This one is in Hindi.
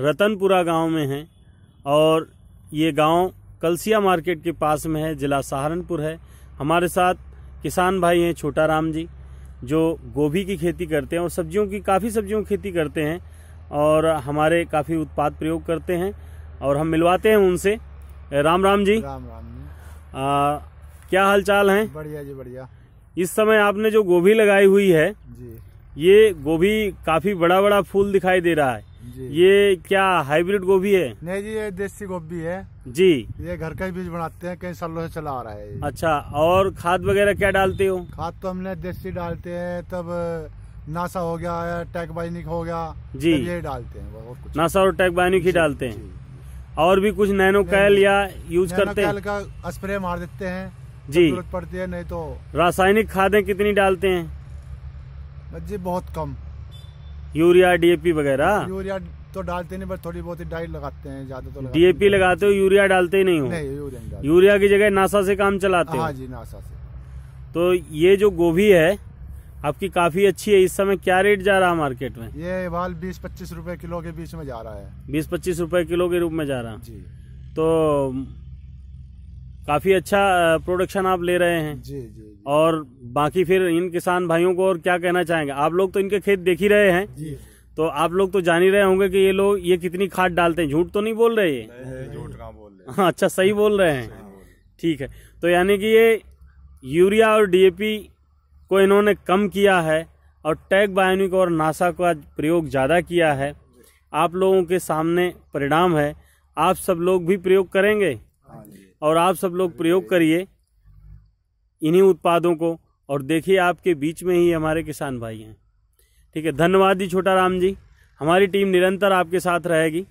रतनपुरा गांव में है और ये गांव कलसिया मार्केट के पास में है ज़िला सहारनपुर है हमारे साथ किसान भाई हैं छोटा राम जी जो गोभी की खेती करते हैं और सब्जियों की काफ़ी सब्जियों की खेती करते हैं और हमारे काफ़ी उत्पाद प्रयोग करते हैं और हम मिलवाते हैं उनसे राम राम जी राम राम जी आ, क्या हाल चाल हैं बढ़िया जी बढ़िया इस समय आपने जो गोभी लगाई हुई है जी ये गोभी काफ़ी बड़ा बड़ा फूल दिखाई दे रहा है ये क्या हाइब्रिड गोभी है नहीं जी ये देसी गोभी है जी ये घर का ही बीज बनाते हैं कई सालों से चला आ रहा है अच्छा और खाद वगैरह क्या डालते हो खाद तो हमने देसी डालते हैं तब नासा हो गया टैग बाइनिक हो गया जी ये डालते हैं और कुछ नासा और टैग बाइनिक ही डालते हैं और भी कुछ नैनो कैल या यूज करते हैं का स्प्रे मार देते हैं जी जरूरत पड़ती है नहीं तो रासायनिक खादें कितनी डालते हैं जी बहुत कम यूरिया डीएपी वगैरह यूरिया तो डालते नहीं बस थोड़ी बहुत डाइट लगाते हैं ज्यादा तो डीएपी लगाते हो यूरिया डालते ही नहीं हो यूरिया यूरिया की जगह नासा से काम चलाते हैं हाँ जी नासा से तो ये जो गोभी है आपकी काफी अच्छी है इस समय क्या रेट जा रहा है मार्केट में ये बाल बीस पच्चीस रूपए किलो के बीच में जा रहा है बीस पच्चीस रूपए किलो के रूप में जा रहा है जी तो काफ़ी अच्छा प्रोडक्शन आप ले रहे हैं जी, जी जी और बाकी फिर इन किसान भाइयों को और क्या कहना चाहेंगे आप लोग तो इनके खेत देख ही रहे हैं जी। तो आप लोग तो जान ही रहे होंगे कि ये लोग ये कितनी खाद डालते हैं झूठ तो नहीं बोल रहे ये झूठ बोल रहे हाँ अच्छा सही बोल रहे हैं ठीक है तो यानी कि ये यूरिया और डीएपी को इन्होंने कम किया है और टैग बायोनिक और नासा का प्रयोग ज़्यादा किया है आप लोगों के सामने परिणाम है आप सब लोग भी प्रयोग करेंगे और आप सब लोग प्रयोग करिए इन्हीं उत्पादों को और देखिए आपके बीच में ही हमारे किसान भाई हैं ठीक है धन्यवाद जी छोटा राम जी हमारी टीम निरंतर आपके साथ रहेगी